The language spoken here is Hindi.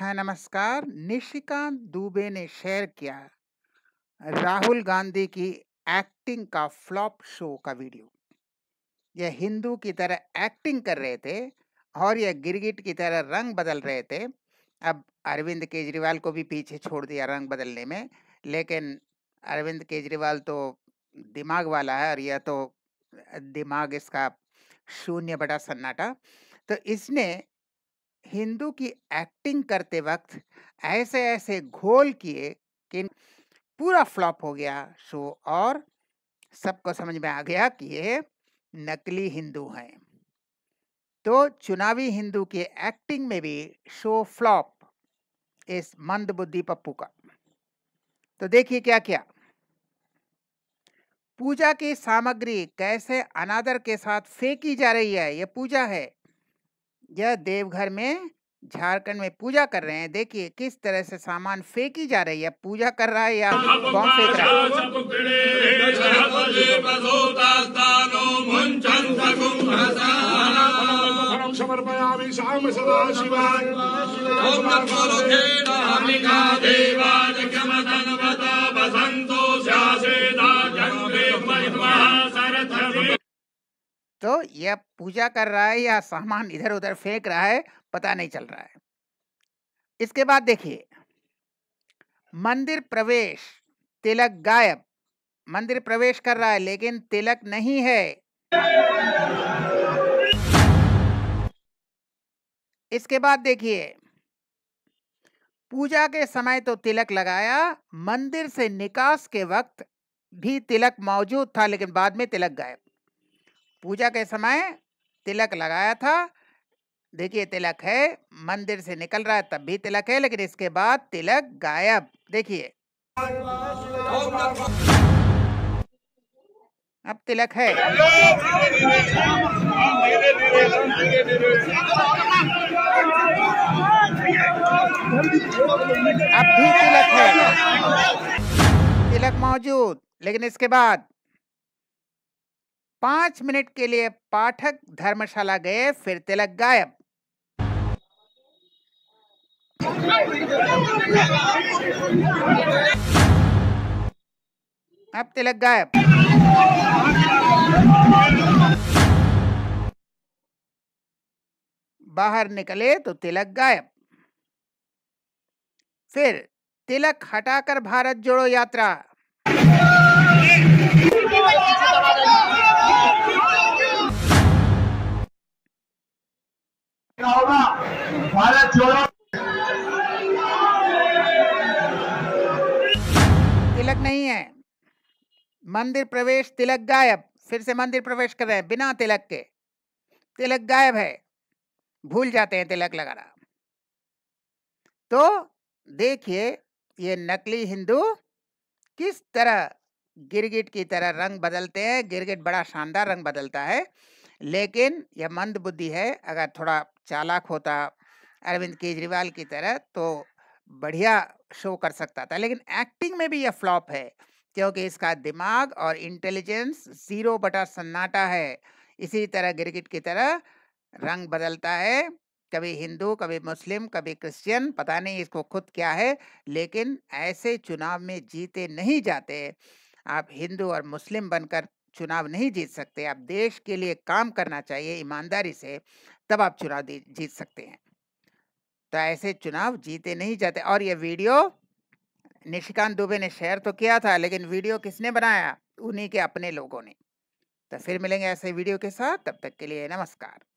है हाँ, नमस्कार निशिकांत दुबे ने शेयर किया राहुल गांधी की एक्टिंग का फ्लॉप शो का वीडियो यह हिंदू की तरह एक्टिंग कर रहे थे और यह गिरगिट की तरह रंग बदल रहे थे अब अरविंद केजरीवाल को भी पीछे छोड़ दिया रंग बदलने में लेकिन अरविंद केजरीवाल तो दिमाग वाला है और यह तो दिमाग इसका शून्य बड़ा सन्नाटा तो इसने हिंदू की एक्टिंग करते वक्त ऐसे ऐसे घोल किए कि पूरा फ्लॉप हो गया शो और सबको समझ में आ गया कि ये नकली हिंदू हैं तो चुनावी हिंदू के एक्टिंग में भी शो फ्लॉप इस मंद बुद्धि पप्पू का तो देखिए क्या क्या पूजा की सामग्री कैसे अनादर के साथ फेंकी जा रही है ये पूजा है यह देवघर में झारखंड में पूजा कर रहे हैं देखिए किस तरह से सामान फेंकी जा रही है पूजा कर रहा है या कौन फेंक रहा है तो यह पूजा कर रहा है या सामान इधर उधर फेंक रहा है पता नहीं चल रहा है इसके बाद देखिए मंदिर प्रवेश तिलक गायब मंदिर प्रवेश कर रहा है लेकिन तिलक नहीं है इसके बाद देखिए पूजा के समय तो तिलक लगाया मंदिर से निकास के वक्त भी तिलक मौजूद था लेकिन बाद में तिलक गायब पूजा के समय तिलक लगाया था देखिए तिलक है मंदिर से निकल रहा है तब भी तिलक है लेकिन इसके बाद तिलक गायब देखिए अब तिलक है अब भी तिलक है तिलक मौजूद लेकिन इसके बाद पांच मिनट के लिए पाठक धर्मशाला गए फिर तिलक गायब अब तिलक गायब बाहर निकले तो तिलक गायब फिर तिलक हटाकर भारत जोड़ो यात्रा तिलक नहीं है मंदिर प्रवेश तिलक गायब फिर से मंदिर प्रवेश कर रहे हैं बिना तिलक के तिलक गायब है भूल जाते हैं तिलक लगाना तो देखिए ये नकली हिंदू किस तरह गिरगिट की तरह रंग बदलते हैं गिरगिट बड़ा शानदार रंग बदलता है लेकिन यह मंद बुद्धि है अगर थोड़ा चालाक होता अरविंद केजरीवाल की तरह तो बढ़िया शो कर सकता था लेकिन एक्टिंग में भी यह फ्लॉप है क्योंकि इसका दिमाग और इंटेलिजेंस जीरो बटा सन्नाटा है इसी तरह गिरगिट की तरह रंग बदलता है कभी हिंदू कभी मुस्लिम कभी क्रिश्चियन पता नहीं इसको खुद क्या है लेकिन ऐसे चुनाव में जीते नहीं जाते आप हिंदू और मुस्लिम बनकर चुनाव नहीं जीत सकते आप देश के लिए काम करना चाहिए ईमानदारी से तब आप चुनाव जीत सकते हैं तो ऐसे चुनाव जीते नहीं जाते और ये वीडियो निशिकांत दुबे ने शेयर तो किया था लेकिन वीडियो किसने बनाया उन्हीं के अपने लोगों ने तो फिर मिलेंगे ऐसे वीडियो के साथ तब तक के लिए नमस्कार